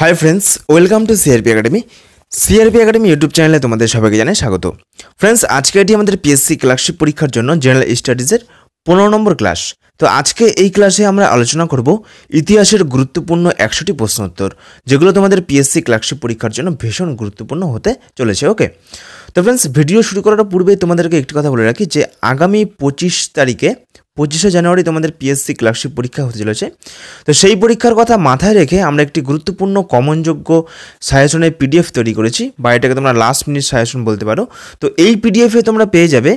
high friends welcome to CRP academy CRP academy YouTube চ্যানেলে তোমাদের সবাইকে জানাই স্বাগত ফ্রেন্ডস আজকে এটি আমাদের পিএসসি ক্লাসশিপ পরীক্ষার জন্য জেনারেল স্টাডিজের পনেরো নম্বর ক্লাস তো আজকে এই ক্লাসে আমরা আলোচনা করব ইতিহাসের গুরুত্বপূর্ণ একশোটি প্রশ্ন উত্তর যেগুলো তোমাদের পিএসসি ক্লাসশিপ পরীক্ষার জন্য ভীষণ গুরুত্বপূর্ণ হতে চলেছে ওকে তো ফ্রেন্ডস ভিডিও শুরু করার পূর্বে তোমাদেরকে একটি কথা বলে রাখি যে আগামী পঁচিশ তারিখে পঁচিশে জানুয়ারি তোমাদের পিএসসি ক্লার্কশিপ পরীক্ষা হতে চলেছে তো সেই পরীক্ষার কথা মাথায় রেখে আমরা একটি গুরুত্বপূর্ণ কমনযোগ্য সাজেশনের পিডিএফ তৈরি করেছি বা এটাকে তোমরা লাস্ট মিনিট সাজেশন বলতে পারো তো এই পিডিএফে তোমরা পেয়ে যাবে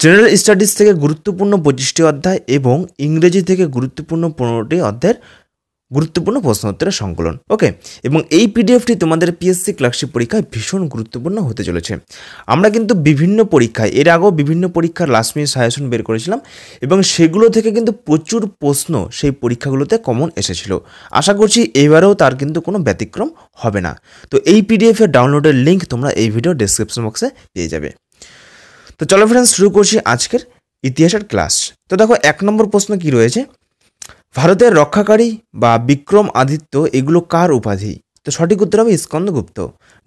জেনারেল স্টাডিজ থেকে গুরুত্বপূর্ণ পঁচিশটি অধ্যায় এবং ইংরেজি থেকে গুরুত্বপূর্ণ পনেরোটি অধ্যায়ের গুরুত্বপূর্ণ প্রশ্ন উত্তরের সংকলন ওকে এবং এই পিডিএফটি তোমাদের পিএসসি ক্লার্কশিপ পরীক্ষায় ভীষণ গুরুত্বপূর্ণ হতে চলেছে আমরা কিন্তু বিভিন্ন পরীক্ষায় এর আগেও বিভিন্ন পরীক্ষার লাস্ট মিনিট সাজেশন বের করেছিলাম এবং সেগুলো থেকে কিন্তু প্রচুর প্রশ্ন সেই পরীক্ষাগুলোতে কমন এসেছিল আশা করছি এবারেও তার কিন্তু কোনো ব্যতিক্রম হবে না তো এই পিডিএফের ডাউনলোডের লিঙ্ক তোমরা এই ভিডিও ডিসক্রিপশন বক্সে পেয়ে যাবে তো চলো ফ্রেন্ডস শুরু করছি আজকের ইতিহাসের ক্লাস তো দেখো এক নম্বর প্রশ্ন কি রয়েছে ভারতের রক্ষাকারী বা বিক্রম আদিত্য এগুলো কার উপাধি তো সঠিক উত্তর হবে স্কন্দগুপ্ত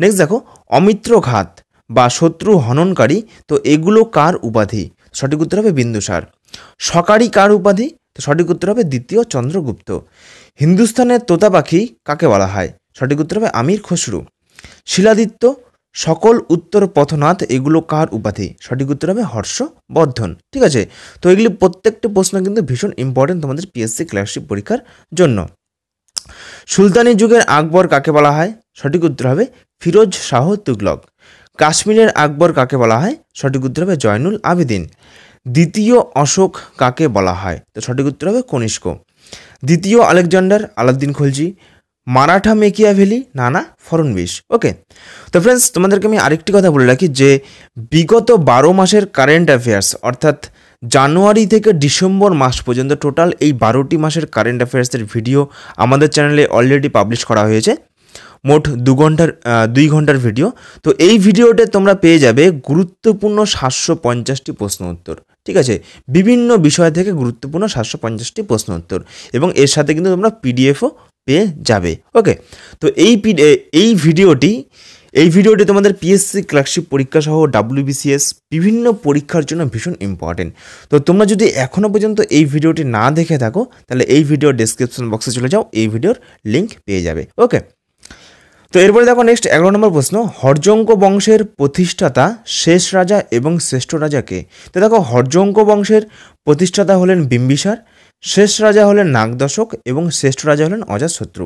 নেক্সট দেখো অমিত্র ঘাত বা শত্রু হননকারী তো এগুলো কার উপাধি সঠিক উত্তর হবে বিন্দুসার সকারী কার উপাধি তো সঠিক উত্তর হবে দ্বিতীয় চন্দ্রগুপ্ত হিন্দুস্থানের তোতা পাখি কাকে বলা হয় সঠিক উত্তর হবে আমির খসরু শিলাদিত্য সকল উত্তর পথনাথ এগুলো কার উপাধি সঠিক উত্তর হবে হর্ষবর্ধন ঠিক আছে তো এগুলি প্রত্যেকটি প্রশ্ন কিন্তু ভীষণ ইম্পর্টেন্ট তোমাদের পিএসসি ক্লাসশিপ পরীক্ষার জন্য সুলতানি যুগের আকবর কাকে বলা হয় সঠিক উত্তর হবে ফিরোজ শাহ তুগলক কাশ্মীরের আকবর কাকে বলা হয় সঠিক উত্তর হবে জয়নুল আবেদিন দ্বিতীয় অশোক কাকে বলা হয় তো সঠিক উত্তর হবে কনিষ্ক দ্বিতীয় Alexander Alauddin Khalji Maratha Machiavelli নানা বিষ ওকে তো ফ্রেন্ডস তোমাদেরকে আমি আরেকটি কথা বলে রাখি যে বিগত বারো মাসের কারেন্ট অ্যাফেয়ার্স অর্থাৎ জানুয়ারি থেকে ডিসেম্বর মাস পর্যন্ত টোটাল এই বারোটি মাসের কারেন্ট অ্যাফেয়ার্সের ভিডিও আমাদের চ্যানেলে অলরেডি পাবলিশ করা হয়েছে মোট দু ঘন্টার দুই ঘন্টার ভিডিও তো এই ভিডিওতে তোমরা পেয়ে যাবে গুরুত্বপূর্ণ সাতশো পঞ্চাশটি প্রশ্ন উত্তর ঠিক আছে বিভিন্ন বিষয় থেকে গুরুত্বপূর্ণ সাতশো পঞ্চাশটি প্রশ্ন উত্তর এবং এর সাথে কিন্তু তোমরা পিডিএফও পেয়ে যাবে ওকে তো এই এই ভিডিওটি এই ভিডিওটি তোমাদের পিএসসি ক্লার্কশিপ পরীক্ষা সহ ডাব্লিউবিসিএস বিভিন্ন পরীক্ষার জন্য ভীষণ ইম্পর্টেন্ট তো তোমরা যদি এখনও পর্যন্ত এই ভিডিওটি না দেখে থাকো তাহলে এই ভিডিও ডিসক্রিপশন বক্সে চলে যাও এই ভিডিওর লিঙ্ক পেয়ে যাবে ওকে তো এরপরে দেখো নেক্সট এগারো নম্বর প্রশ্ন হরজঙ্ক বংশের প্রতিষ্ঠাতা শেষ রাজা এবং শ্রেষ্ঠ রাজাকে তো দেখো হরজঙ্ক বংশের প্রতিষ্ঠাতা হলেন বিম্বিসার শেষ রাজা হলেন নাগদশক এবং শ্রেষ্ঠ রাজা হলেন অজাতশত্রু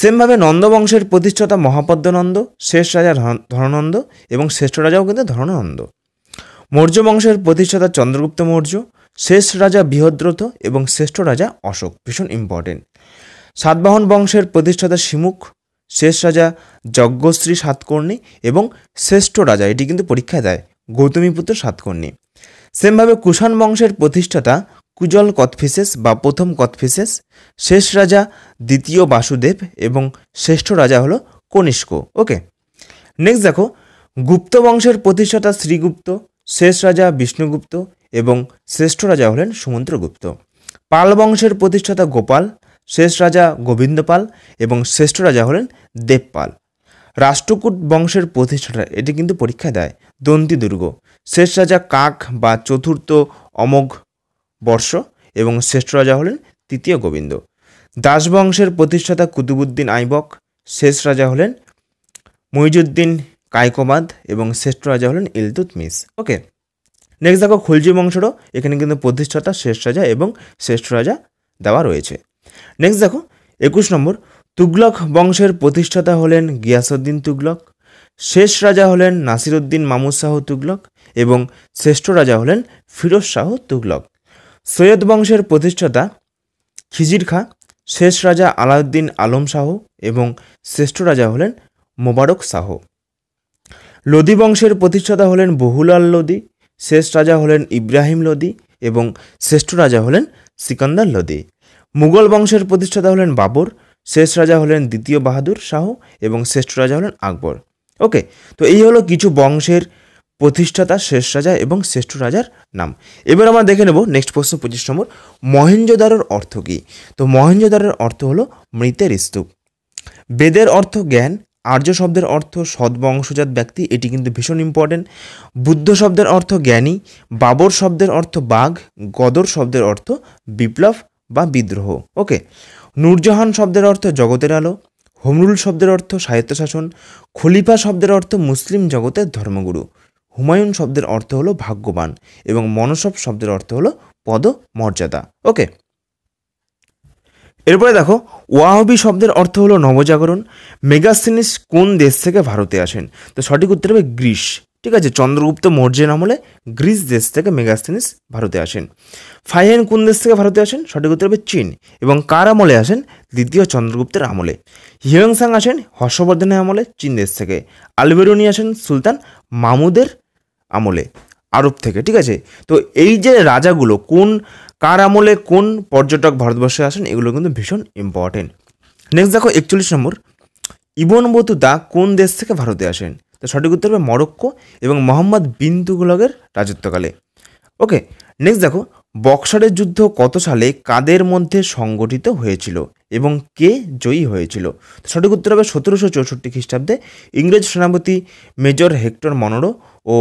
সেমভাবে নন্দবংশের প্রতিষ্ঠাতা মহাপদ্মনন্দ শেষ রাজা ধরনন্দ এবং শ্রেষ্ঠ রাজাও কিন্তু ধরনন্দ মৌর্য বংশের প্রতিষ্ঠাতা চন্দ্রগুপ্ত মৌর্য শেষ রাজা বৃহদ্রথ এবং শ্রেষ্ঠ রাজা অশোক ভীষণ ইম্পর্টেন্ট সাতবাহন বংশের প্রতিষ্ঠাতা শিমুখ শেষ রাজা যজ্ঞশ্রী সাতকর্ণী এবং শ্রেষ্ঠ রাজা এটি কিন্তু পরীক্ষায় দেয় গৌতমীপুত্র সাতকর্ণী সেমভাবে কুষাণ বংশের প্রতিষ্ঠাতা কুজল কথফিসেস বা প্রথম কথফিসেস শেষ রাজা দ্বিতীয় বাসুদেব এবং শ্রেষ্ঠ রাজা হলো কনিষ্ক ওকে নেক্সট দেখো গুপ্ত বংশের প্রতিষ্ঠাতা শ্রীগুপ্ত শেষ রাজা বিষ্ণুগুপ্ত এবং শ্রেষ্ঠ রাজা হলেন সমুদ্রগুপ্ত পাল বংশের প্রতিষ্ঠাতা গোপাল শেষ রাজা গোবিন্দপাল এবং শ্রেষ্ঠ রাজা হলেন দেবপাল রাষ্ট্রকূট বংশের প্রতিষ্ঠাতা এটি কিন্তু পরীক্ষা দেয় দন্তি দুর্গ শেষ রাজা কাক বা চতুর্থ অমোঘ বর্ষ এবং শ্রেষ্ঠ রাজা হলেন তৃতীয় গোবিন্দ দাসবংশের প্রতিষ্ঠাতা কুতুবুদ্দিন আইবক শেষ রাজা হলেন মহিজুদ্দিন কায়কোবাদ এবং শ্রেষ্ঠ রাজা হলেন ইলতুতমিস ওকে নেক্সট দেখো খুলজি বংশেরও এখানে কিন্তু প্রতিষ্ঠাতা শেষ রাজা এবং শ্রেষ্ঠ রাজা দেওয়া রয়েছে নেক্সট দেখো একুশ নম্বর তুগলক বংশের প্রতিষ্ঠাতা হলেন গিয়াসউদ্দিন তুগলক শেষ রাজা হলেন নাসিরুদ্দিন মামুদ শাহ তুগলক এবং শ্রেষ্ঠ রাজা হলেন ফিরোজ শাহ তুগলক সৈয়দ বংশের প্রতিষ্ঠাতা খিজির খাঁ শেষ রাজা আলাউদ্দিন আলম শাহ এবং শ্রেষ্ঠ রাজা হলেন মোবারক শাহ লোদি বংশের প্রতিষ্ঠাতা হলেন বহুলাল লোদি শেষ রাজা হলেন ইব্রাহিম লোদি এবং শ্রেষ্ঠ রাজা হলেন সিকান্দার লোদি মুঘল বংশের প্রতিষ্ঠাতা হলেন বাবর শেষ রাজা হলেন দ্বিতীয় বাহাদুর শাহ এবং শ্রেষ্ঠ রাজা হলেন আকবর ওকে তো এই হলো কিছু বংশের প্রতিষ্ঠাতা শেষ রাজা এবং শ্রেষ্ঠ রাজার নাম এবার আমরা দেখে নেব নেক্সট প্রশ্ন পঁচিশ নম্বর মহেঞ্জোদারোর অর্থ কী তো মহেঞ্জোদারোর অর্থ হলো মৃতের স্তূপ বেদের অর্থ জ্ঞান আর্য শব্দের অর্থ সদ্বংশজাত ব্যক্তি এটি কিন্তু ভীষণ ইম্পর্টেন্ট বুদ্ধ শব্দের অর্থ জ্ঞানী বাবর শব্দের অর্থ বাঘ গদর শব্দের অর্থ বিপ্লব বা বিদ্রোহ ওকে নূরজাহান শব্দের অর্থ জগতের আলো হোমরুল শব্দের অর্থ শাসন খলিফা শব্দের অর্থ মুসলিম জগতের ধর্মগুরু হুমায়ুন শব্দের অর্থ হলো ভাগ্যবান এবং মনসব শব্দের অর্থ হলো পদ মর্যাদা ওকে এরপরে দেখো ওয়াহবি শব্দের অর্থ হলো নবজাগরণ মেগাসিনিস কোন দেশ থেকে ভারতে আসেন তো সঠিক উত্তর হবে গ্রীস ঠিক আছে চন্দ্রগুপ্ত মৌর্যের আমলে গ্রিস দেশ থেকে মেগাস্তিনিস ভারতে আসেন ফাইহেন কোন দেশ থেকে ভারতে আসেন সঠিক উত্তর হবে চীন এবং কার আমলে আসেন দ্বিতীয় চন্দ্রগুপ্তের আমলে হিয়ংসাং আসেন হর্ষবর্ধনের আমলে চীন দেশ থেকে আলবেরুনি আসেন সুলতান মামুদের আমলে আরব থেকে ঠিক আছে তো এই যে রাজাগুলো কোন কার আমলে কোন পর্যটক ভারতবর্ষে আসেন এগুলো কিন্তু ভীষণ ইম্পর্টেন্ট নেক্সট দেখো একচল্লিশ নম্বর ইবন বতুদা কোন দেশ থেকে ভারতে আসেন তো সঠিক উত্তর হবে মরক্কো এবং মোহাম্মদ বিন তুগলকের রাজত্বকালে ওকে নেক্সট দেখো বক্সারের যুদ্ধ কত সালে কাদের মধ্যে সংগঠিত হয়েছিল এবং কে জয়ী হয়েছিল সঠিক উত্তর হবে সতেরোশো চৌষট্টি খ্রিস্টাব্দে ইংরেজ সেনাপতি মেজর হেক্টর মনোরো ও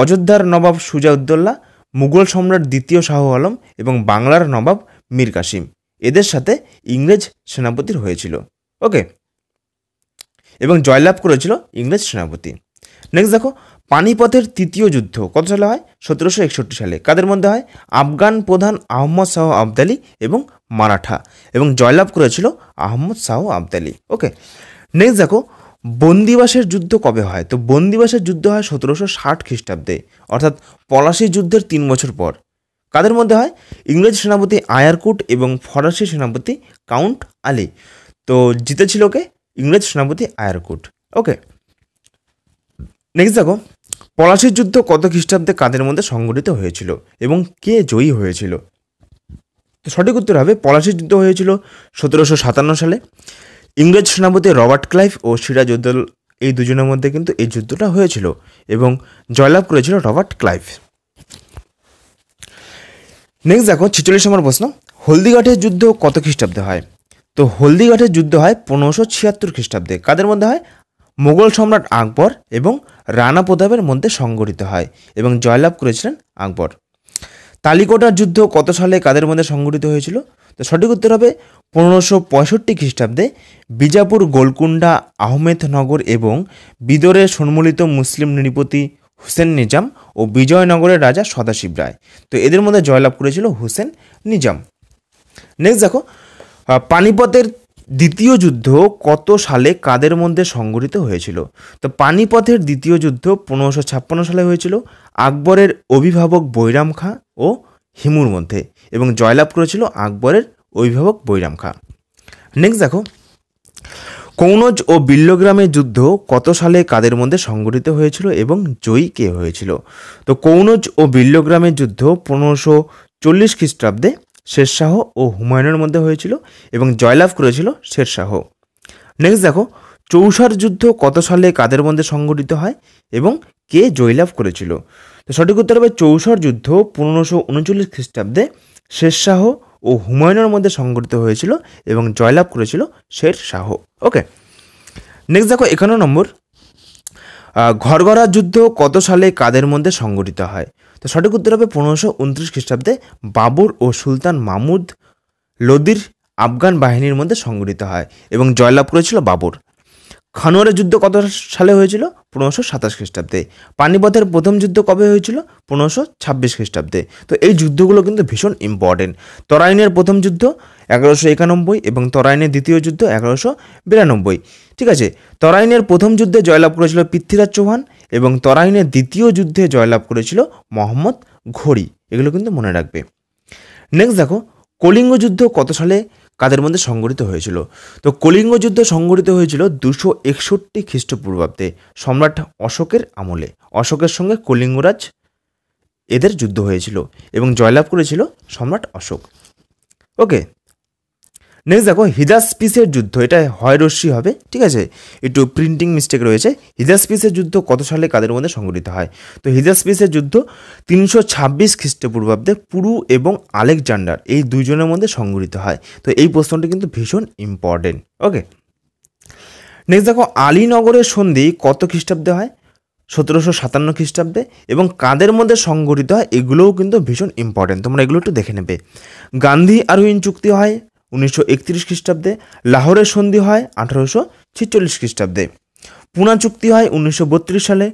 অযোধ্যার নবাব সুজাউদ্দৌল্লা মুঘল সম্রাট দ্বিতীয় শাহ আলম এবং বাংলার নবাব মীর কাসিম এদের সাথে ইংরেজ সেনাপতির হয়েছিল ওকে এবং জয়লাভ করেছিল ইংরেজ সেনাপতি নেক্সট দেখো পানিপথের তৃতীয় যুদ্ধ কত সালে হয় সতেরোশো একষট্টি সালে কাদের মধ্যে হয় আফগান প্রধান আহম্মদ শাহ আবদালি এবং মারাঠা এবং জয়লাভ করেছিল আহম্মদ শাহ আবদালি ওকে নেক্সট দেখো বন্দিবাসের যুদ্ধ কবে হয় তো বন্দিবাসের যুদ্ধ হয় সতেরোশো ষাট খ্রিস্টাব্দে অর্থাৎ পলাশি যুদ্ধের তিন বছর পর কাদের মধ্যে হয় ইংরেজ সেনাপতি আয়ারকুট এবং ফরাসি সেনাপতি কাউন্ট আলী তো জিতেছিল কে ইংরেজ সেনাপতি আয়ারকুট ওকে নেক্সট দেখো পলাশির যুদ্ধ কত খ্রিস্টাব্দে কাদের মধ্যে সংগঠিত হয়েছিল এবং কে জয়ী হয়েছিল সঠিক উত্তর হবে পলাশির যুদ্ধ হয়েছিল সতেরোশো সাতান্ন সালে ইংরেজ সেনাপতি রবার্ট ক্লাইভ ও সিরাজউদ্দৌল এই দুজনের মধ্যে কিন্তু এই যুদ্ধটা হয়েছিল এবং জয়লাভ করেছিল রবার্ট ক্লাইভ নেক্সট দেখো ছেচল্লিশ নম্বর প্রশ্ন হলদিঘাটের যুদ্ধ কত খ্রিস্টাব্দে হয় তো হলদিঘাটের যুদ্ধ হয় পনেরোশো ছিয়াত্তর খ্রিস্টাব্দে কাদের মধ্যে হয় মোগল সম্রাট আকবর এবং রানা প্রতাপের মধ্যে সংগঠিত হয় এবং জয়লাভ করেছিলেন আকবর তালিকোটার যুদ্ধ কত সালে কাদের মধ্যে সংগঠিত হয়েছিল তো সঠিক উত্তর হবে পনেরোশো পঁয়ষট্টি খ্রিস্টাব্দে বিজাপুর গোলকুন্ডা আহমেদনগর এবং বিদরের সম্মিলিত মুসলিম নৃপতি হুসেন নিজাম ও বিজয়নগরের রাজা সদাশিব রায় তো এদের মধ্যে জয়লাভ করেছিল হুসেন নিজাম নেক্সট দেখো পানিপথের দ্বিতীয় যুদ্ধ কত সালে কাদের মধ্যে সংঘটিত হয়েছিল তো পানিপথের দ্বিতীয় যুদ্ধ পনেরোশো ছাপ্পান্ন সালে হয়েছিল আকবরের অভিভাবক বৈরাম খাঁ ও হিমুর মধ্যে এবং জয়লাভ করেছিল আকবরের অভিভাবক বৈরাম খাঁ নেক্সট দেখো কৌনজ ও বিল্লগ্রামের যুদ্ধ কত সালে কাদের মধ্যে সংঘটিত হয়েছিল এবং জয়ী কে হয়েছিল তো কৌনজ ও বিল্লগ্রামের যুদ্ধ পনেরোশো চল্লিশ খ্রিস্টাব্দে শেরশাহ ও হুমায়ুনের মধ্যে হয়েছিল এবং জয়লাভ করেছিল শেরশাহ নেক্সট দেখো চৌষার যুদ্ধ কত সালে কাদের মধ্যে সংঘটিত হয় এবং কে জয়লাভ করেছিল তো সঠিক উত্তর হবে চৌষার যুদ্ধ পনেরোশো উনচল্লিশ খ্রিস্টাব্দে শেরশাহ ও হুমায়ুনের মধ্যে সংগঠিত হয়েছিল এবং জয়লাভ করেছিল শের শাহ ওকে নেক্সট দেখো এখানে নম্বর ঘরঘরা যুদ্ধ কত সালে কাদের মধ্যে সংগঠিত হয় তো সঠিক উত্তর হবে পনেরোশো উনত্রিশ খ্রিস্টাব্দে বাবর ও সুলতান মাহমুদ লোদির আফগান বাহিনীর মধ্যে সংগঠিত হয় এবং জয়লাভ করেছিল বাবর খানোয়ারের যুদ্ধ কত সালে হয়েছিল পনেরোশো সাতাশ খ্রিস্টাব্দে পানিপথের প্রথম যুদ্ধ কবে হয়েছিল পনেরোশো ছাব্বিশ খ্রিস্টাব্দে তো এই যুদ্ধগুলো কিন্তু ভীষণ ইম্পর্টেন্ট তরাইনের প্রথম যুদ্ধ এগারোশো একানব্বই এবং তরাইনের দ্বিতীয় যুদ্ধ এগারোশো বিরানব্বই ঠিক আছে তরাইনের প্রথম যুদ্ধে জয়লাভ করেছিল পৃথ্বীরাজ চৌহান এবং তরাইনের দ্বিতীয় যুদ্ধে জয়লাভ করেছিল মোহাম্মদ ঘড়ি এগুলো কিন্তু মনে রাখবে নেক্সট দেখো কলিঙ্গ যুদ্ধ কত সালে কাদের মধ্যে সংগঠিত হয়েছিল তো কলিঙ্গ যুদ্ধ সংগঠিত হয়েছিল দুশো একষট্টি খ্রিস্টপূর্বাব্দে সম্রাট অশোকের আমলে অশোকের সঙ্গে কলিঙ্গরাজ এদের যুদ্ধ হয়েছিল এবং জয়লাভ করেছিল সম্রাট অশোক ওকে নেক্সট দেখো পিসের যুদ্ধ এটা হয়রস্যি হবে ঠিক আছে একটু প্রিন্টিং মিস্টেক রয়েছে পিসের যুদ্ধ কত সালে কাদের মধ্যে সংঘটিত হয় তো পিসের যুদ্ধ তিনশো ছাব্বিশ খ্রিস্টপূর্বাব্দে পুরু এবং আলেকজান্ডার এই দুইজনের মধ্যে সংঘটিত হয় তো এই প্রশ্নটা কিন্তু ভীষণ ইম্পর্টেন্ট ওকে নেক্সট দেখো আলীনগরের সন্ধি কত খ্রিস্টাব্দে হয় সতেরোশো সাতান্ন খ্রিস্টাব্দে এবং কাদের মধ্যে সংঘটিত হয় এগুলোও কিন্তু ভীষণ ইম্পর্টেন্ট তোমরা এগুলো একটু দেখে নেবে গান্ধী আরোহীন চুক্তি হয় উনিশশো খ্রিস্টাব্দে লাহোরের সন্ধি হয় আঠারোশো ছেচল্লিশ খ্রিস্টাব্দে পুনা চুক্তি হয় উনিশশো বত্রিশ সালে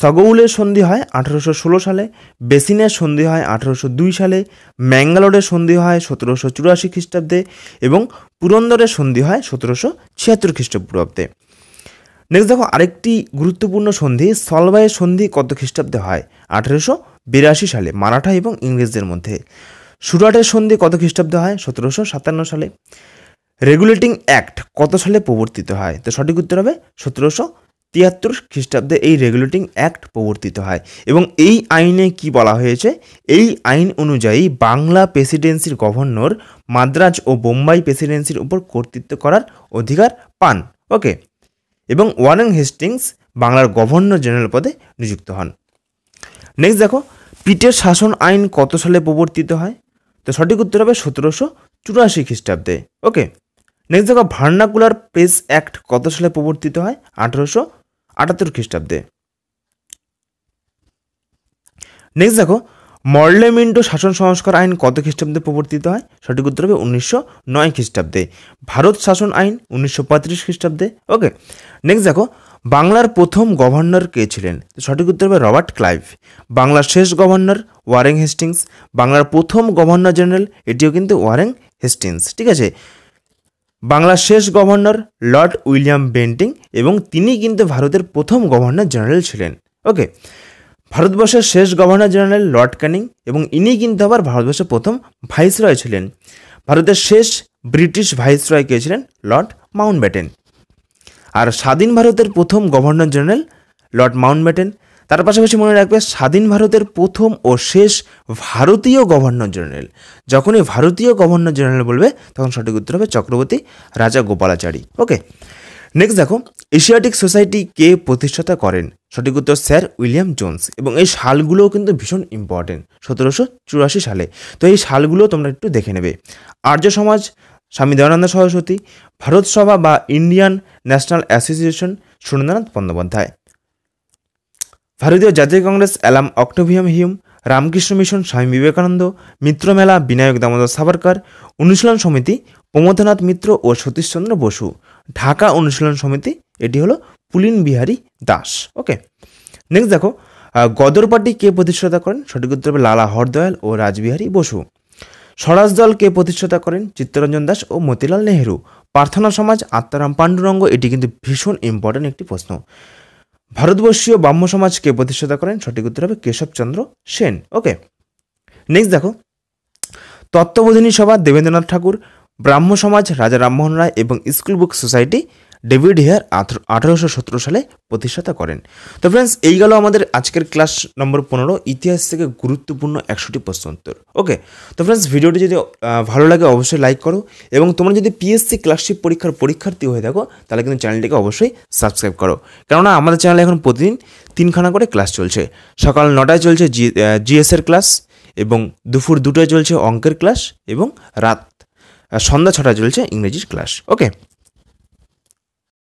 সগৌলের সন্ধি হয় আঠারোশো ষোলো সালে বেসিনের সন্ধি হয় আঠারোশো দুই সালে ম্যাঙ্গালোরের সন্ধি হয় সতেরোশো চুরাশি খ্রিস্টাব্দে এবং পুরন্দরের সন্ধি হয় সতেরোশো ছিয়াত্তর খ্রিস্টপূর্বাব্দে নেক্সট দেখো আরেকটি গুরুত্বপূর্ণ সন্ধি সলবায়ের সন্ধি কত খ্রিস্টাব্দে হয় আঠেরোশো বিরাশি সালে মারাঠা এবং ইংরেজদের মধ্যে সুরাটের সন্ধি কত খ্রিস্টাব্দ হয় সতেরোশো সাতান্ন সালে রেগুলেটিং অ্যাক্ট কত সালে প্রবর্তিত হয় তো সঠিক উত্তর হবে সতেরোশো তিয়াত্তর খ্রিস্টাব্দে এই রেগুলেটিং অ্যাক্ট প্রবর্তিত হয় এবং এই আইনে কি বলা হয়েছে এই আইন অনুযায়ী বাংলা প্রেসিডেন্সির গভর্নর মাদ্রাজ ও বোম্বাই প্রেসিডেন্সির উপর কর্তৃত্ব করার অধিকার পান ওকে এবং ওয়ারেন হেস্টিংস বাংলার গভর্নর জেনারেল পদে নিযুক্ত হন নেক্সট দেখো পিটের শাসন আইন কত সালে প্রবর্তিত হয় তো সঠিক উত্তর হবে সতেরোশো চুরাশি খ্রিস্টাব্দে ওকে নেক্সট দেখো ভার্নাকুলার প্রেস অ্যাক্ট কত সালে প্রবর্তিত হয় আঠারোশো আটাত্তর খ্রিস্টাব্দে নেক্সট দেখো মর্লে মিন্টো শাসন সংস্কার আইন কত খ্রিস্টাব্দে প্রবর্তিত হয় সঠিক উত্তর হবে উনিশশো নয় খ্রিস্টাব্দে ভারত শাসন আইন উনিশশো পঁয়ত্রিশ খ্রিস্টাব্দে ওকে নেক্সট দেখো বাংলার প্রথম গভর্নর কে ছিলেন সঠিক উত্তর হবে রবার্ট ক্লাইভ বাংলার শেষ গভর্নর ওয়ারেং হেস্টিংস বাংলার প্রথম গভর্নর জেনারেল এটিও কিন্তু ওয়ারেং হেস্টিংস ঠিক আছে বাংলার শেষ গভর্নর লর্ড উইলিয়াম বেন্টিং এবং তিনি কিন্তু ভারতের প্রথম গভর্নর জেনারেল ছিলেন ওকে ভারতবর্ষের শেষ গভর্নর জেনারেল লর্ড ক্যানিং এবং ইনি কিন্তু আবার ভারতবর্ষের প্রথম ভাইসরয় ছিলেন ভারতের শেষ ব্রিটিশ ভাইসরয় কে ছিলেন লর্ড মাউন্টব্যাটেন আর স্বাধীন ভারতের প্রথম গভর্নর জেনারেল লর্ড মাউন্টব্যাটেন তার পাশাপাশি মনে রাখবে স্বাধীন ভারতের প্রথম ও শেষ ভারতীয় গভর্নর জেনারেল যখনই ভারতীয় গভর্নর জেনারেল বলবে তখন সঠিক উত্তর হবে Chakravarti Rajagopalachari okay next দেখো এশিয়াটিক সোসাইটি কে প্রতিষ্ঠাতা করেন সঠিক উত্তর স্যার উইলিয়াম জোন্স এবং এই সালগুলোও কিন্তু ভীষণ ইম্পর্টেন্ট সতেরোশো চুরাশি সালে তো এই শালগুলো তোমরা একটু দেখে নেবে আর্য সমাজ স্বামী দেবানন্দ সরস্বতী ভারত সভা বা Indian National Association Surendranath Bandyopadhyay ভারতীয় জাতীয় Congress Allan Octavian Hume Ramakrishna Mission Swami Vivekananda মিত্রমেলা Vinayak Damodar Savarkar অনুশীলন সমিতি প্রমথনাথ মিত্র ও সতীশচন্দ্র বসু ঢাকা অনুশীলন সমিতি এটি হলো পুলিন বিহারী দাস ওকে নেক্সট দেখো গদর পার্টি কে প্রতিষ্ঠাতা করেন সঠিক উত্তর হবে লালা হরদয়াল ও রাজবিহারী বসু স্বরাজ দল কে প্রতিষ্ঠাতা করেন চিত্তরঞ্জন দাস ও মতিলাল নেহেরু প্রার্থনা সমাজ আত্মারাম পাণ্ডুরঙ্গ এটি কিন্তু ভীষণ ইম্পর্টেন্ট একটি প্রশ্ন ভারতবর্ষীয় ব্রাহ্ম সমাজ কে প্রতিষ্ঠাতা করেন সঠিক উত্তর হবে কেশবচন্দ্র সেন ওকে নেক্সট দেখো তত্ত্ববোধিনী সভা দেবেন্দ্রনাথ ঠাকুর ব্রাহ্ম সমাজ রাজা রামমোহন রায় এবং School Book Society David Hare আঠারোশো সতেরো সালে প্রতিষ্ঠাতা করেন তো ফ্রেন্ডস এই গেল আমাদের আজকের ক্লাস নম্বর পনেরো ইতিহাস থেকে গুরুত্বপূর্ণ একশোটি প্রশ্নোত্তর ওকে তো ফ্রেন্ডস ভিডিওটি যদি ভালো লাগে অবশ্যই লাইক করো এবং তোমরা যদি পিএসসি ক্লাসশিপ পরীক্ষার পরীক্ষার্থী হয়ে থাকো তাহলে কিন্তু চ্যানেলটিকে অবশ্যই সাবস্ক্রাইব করো কেননা আমাদের চ্যানেলে এখন প্রতিদিন তিনখানা করে ক্লাস চলছে সকাল নটায় চলছে জি জিএসের ক্লাস এবং দুপুর দুটোয় চলছে অঙ্কের ক্লাস এবং রাত সন্ধ্যা ছটায় চলছে ইংরেজির ক্লাস ওকে